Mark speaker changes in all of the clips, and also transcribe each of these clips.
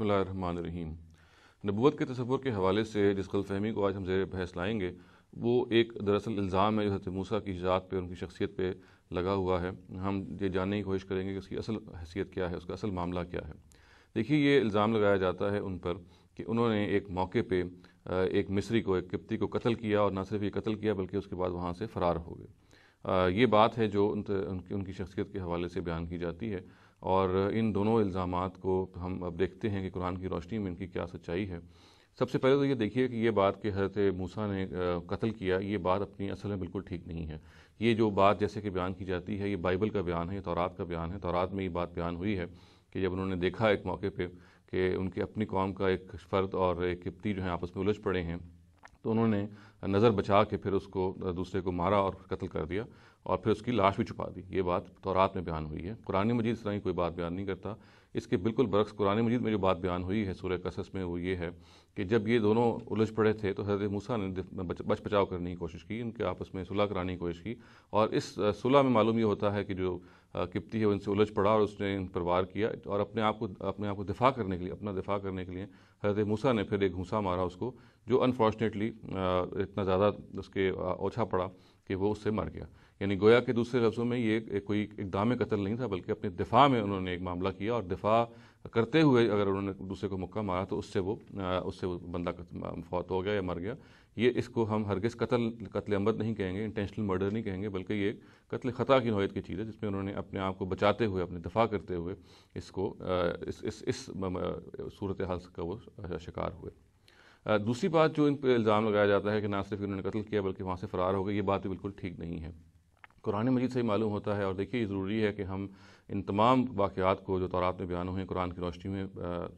Speaker 1: बसमीम नबूत के तस्वुर के हवाले से जिस गलफहमी को आज हम जेर बहस लाएँगे वो एक दरअसल इल्ज़ाम है जो हजरत मूसा की ज़ात पर उनकी शख्सियत पर लगा हुआ है हम ये जानने की कोशिश करेंगे कि उसकी असल हैसियत क्या है उसका असल मामला क्या है देखिए ये इल्ज़ाम लगाया जाता है उन पर कि उन्होंने एक मौके पर एक मिस्री को एक किप्ती को कत्ल किया और न सिर्फ ये कत्ल किया बल्कि उसके बाद वहाँ से फ़रार हो गए ये बात है जो उनकी उनकी शख्सियत के हवाले से बयान की जाती है और इन दोनों इल्ज़ाम को हम अब देखते हैं कि कुरान की रोशनी में इनकी क्या सच्चाई है सबसे पहले तो ये देखिए कि ये बात कि हज़रत मूसा ने कत्ल किया ये बात अपनी असल में बिल्कुल ठीक नहीं है ये जो बात जैसे कि बयान की जाती है ये बाइबल का बयान है ये तौरात का बयान है तौरात में ये बात बयान हुई है कि जब उन्होंने देखा एक मौके पे कि उनके अपनी कौम का एक फ़र्द और एक किप्ती जो है आपस में उलझ पड़े हैं तो उन्होंने नज़र बचा के फिर उसको दूसरे को मारा और कत्ल कर दिया और फिर उसकी लाश भी छुपा दी ये बात रात में बयान हुई है कुरान मजीद इस तरह की कोई बात बयान नहीं करता इसके बिल्कुल बरक्स कुरान मजीद में जो बात बयान हुई है सूर्य कसस में वो ये है कि जब ये दोनों उलझ पड़े थे तो हज़रत मूसा ने बच बचाव करने की कोशिश की उनके आपस में सुलह कराने की कोशिश की और इस सुलह में मालूम ये होता है कि जो किप्ती है उनसे उलझ पड़ा और उसने इन पर वार किया और अपने आप को अपने आप को दिफा करने के लिए अपना दिफा करने के लिए हज़रत मूसा ने फिर एक घूसा मारा उसको जो अनफॉर्चुनेटली इतना ज़्यादा उसके ओछा पड़ा कि वो उससे मर गया यानी गोया के दूसरे लफ्ज़ों में ये कोई इकदाम कतल नहीं था बल्कि अपने दिफा में उन्होंने एक मामला किया और दिफा करते हुए अगर उन्होंने दूसरे को मुक्का मारा तो उससे वो उससे वो बंदा फौत हो गया या मर गया ये इसको हम हरगिज कतल कत्ल अमद नहीं कहेंगे इंटेंशनल मर्डर नहीं कहेंगे बल्कि ये कत्ल ख़ता की नोयत की चीज़ है जिसमें उन्होंने अपने आप को बचाते हुए अपने दफा करते हुए इसको इस इस इस सूरत हाल का वो शिकार हुए दूसरी बात जो इन पर इल्ज़ाम लगाया जाता है कि ना सिर्फ इन्होंने कत्ल किया बल्कि वहाँ से फ़रार हो गए ये बात भी तो बिल्कुल ठीक नहीं है कुरान मजीद से ही मालूम होता है और देखिए ये ज़रूरी है कि हम इन तमाम वाक़ात को जो तौरात में बयान हुए हैं कुरान की रोशनी में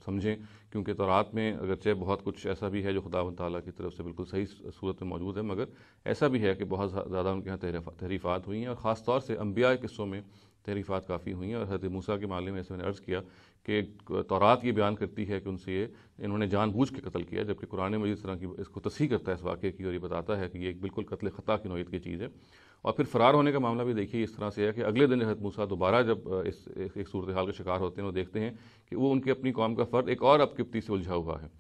Speaker 1: समझें क्योंकि तौरात में अगरचे बहुत कुछ ऐसा भी है जो खुदा ताली की तरफ से बिल्कुल सही सूरत में मौजूद है मगर ऐसा भी है कि बहुत ज़्यादा उनके यहाँ तहरीफ़ात हुई हैं और ख़ास तौर से अम्बिया किस्सों में तहरीफ़ात काफ़ी हुई हैं और हजरत मूसा के मामले में ऐसे मैंने अर्ज़ किया कि तौरात ये बयान करती है कि उनसे ये इन्होंने जानबूझ के कत्ल किया जबकि कुरान मजीद इस तरह की इसको तस्ही करता है इस वाक़े की और ये बताता है कि ये एक बिल्कुल कत्ल ख़ता की नोयत की चीज़ है और फिर फ़रार होने का मामला भी देखिए इस तरह से है कि अगले दिन हजरत मूसा दोबारा जब इस एक सूरत हाल का शिकार होते हैं वो देखते हैं कि वो उनके अपनी कौम का फ़र्द एक और अपकिप्ती से उलझा हुआ है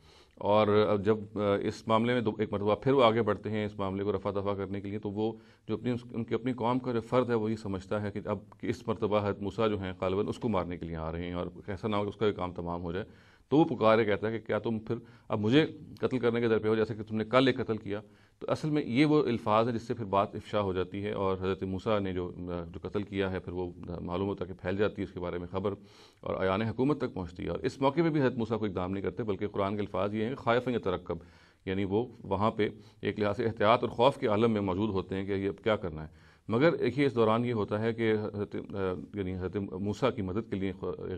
Speaker 1: और अब जब इस मामले में एक मरतबा फिर वो आगे बढ़ते हैं इस मामले को रफा दफा करने के लिए तो वो जो अपनी उनकी अपनी कौम का जो फ़र्द है वो ये समझता है कि अब कि इस मरतबा हद मूसा जो हैं गालबन उसको मारने के लिए आ रहे हैं और ऐसा ना हो कि उसका काम तमाम हो जाए तो वो पुकारे कहता है कि क्या तुम फिर अब मुझे कत्ल करने के दर पे हो जैसे कि तुमने कल एक कत्ल किया तो असल में ये वो अल्फाज है जिससे फिर बात इफ्शा हो जाती है और हज़रत मूसा ने जो जो कत्ल किया है फिर वो मालूम होता है कि फैल जाती है उसके बारे में ख़बर और अन हकूमत तक पहुँचती है और इस मौके पर भी हज़रत मूसा को इकदाम नहीं करते बल्कि कुरान के अल्फाज ये हैं कि खायफ या तरक्ब यानी वो वहाँ पर एक लिहाज से एहतियात और खौफ के आलम में मौजूद होते हैं कि ये अब क्या करना है मगर देखिए इस दौरान ये होता है कि यानी हजरत मूसा की मदद के लिए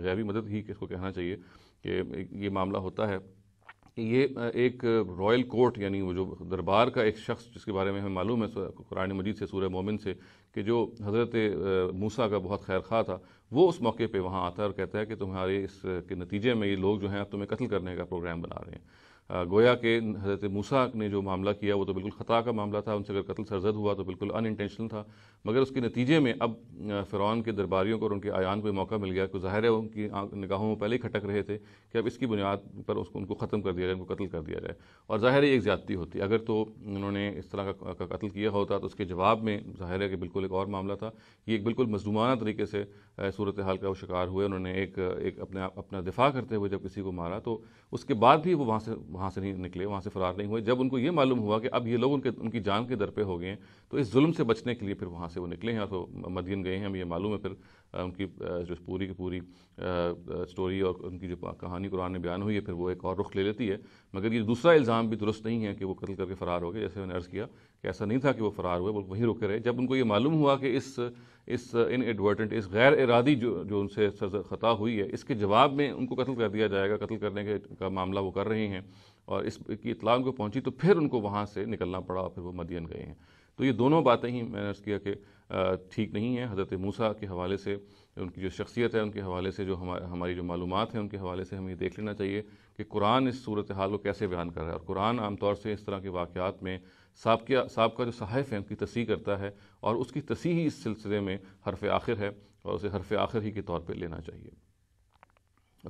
Speaker 1: गैबी मदद ही किसको कहना चाहिए कि ये मामला होता है कि ये एक रॉयल कोर्ट यानी वो जो दरबार का एक शख्स जिसके बारे में हमें मालूम है कुरान मजीद से सूर मोमिन से कि जो हज़रत मूसा का बहुत खैर खा था वो उस मौके पे वहाँ आता है और कहता है कि तुम्हारे इस के नतीजे में ये लोग जो हैं अब तुम्हें कत्ल करने का प्रोग्राम बना रहे हैं गोया के हज़रत मूसा ने जो मामला किया वो तो बिल्कुल ख़ता का मामला था उनसे अगर कत्ल सरजद हुआ तो बिल्कुल अनइंटेंशनल था मगर उसके नतीजे में अब फ़िरौन के दरबारियों को और उनके आयान को मौका मिल गया कि ज़ाहिर है उनकी निगाहों में पहले ही खटक रहे थे कि अब इसकी बुनियाद पर उसको उनको ख़त्म कर दिया जाए उनको कत्ल कर दिया जाए और ज़ाहिर है एक ज़्यादती होती अगर तो उन्होंने इस तरह का, का कत्ल किया होता तो उसके जवाब में ज़ाहिर है कि बिल्कुल एक और मामला था ये एक बिल्कुल मजलूमाना तरीके से सूरत हाल का वो शिकार हुए उन्होंने एक एक अपने अपना दिफा करते हुए जब किसी को मारा तो उसके बाद भी वो वहाँ से वहाँ से नहीं निकले वहाँ से फरार नहीं हुए जब उनको ये मालूम हुआ कि अब ये लोग उनके उनकी जान के दर पे हो गए हैं तो इस जुल्म से बचने के लिए फिर वहाँ से वो निकले हैं और तो मदीन गए हैं हमें ये मालूम है फिर उनकी जो पूरी की पूरी स्टोरी और उनकी जो कहानी कुरान में बयान हुई है फिर वो एक और रुख ले लेती है मगर ये दूसरा इल्ज़ाम भी दुरुस्त नहीं है कि वो कत्ल करके फ़रार हो गए जैसे मैंने अर्ज़ किया कि ऐसा नहीं था कि वो फ़रार हुए वो वहीं रुके रहे जब उनको ये मालूम हुआ कि इस इस इन uh, एडवर्टेंट इस गैर इरादी जो जो उनसे ख़ता हुई है इसके जवाब में उनको कत्ल कर दिया जाएगा कत्ल करने के का मामला वो कर रही हैं और इसकी इतला उनको पहुंची तो फिर उनको वहाँ से निकलना पड़ा और फिर वो मदियन गए हैं तो ये दोनों बातें ही मैंने अर्ज़ किया कि ठीक नहीं है हज़रत मूसा के हवाले से उनकी जो शख्सियत है उनके हवाले से जो हमारे हमारी जो मालूम है उनके हवाले से हमें देख लेना चाहिए कि कुरान इस सूरत हाल को कैसे बयान कर रहा है और कुरान आमतौर से इस तरह के वाक़ात में सबका सबका जो सहाइफ़ है उनकी तसी करता है और उसकी तसी ही इस सिलसिले में हरफ आखिर है और उसे हरफ आखिर ही के तौर पर लेना चाहिए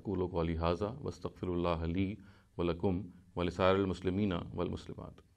Speaker 1: अकूल वाली हाजा वस्तफ़िर ली वलकुम वलसारमसलमिन वलमसलमत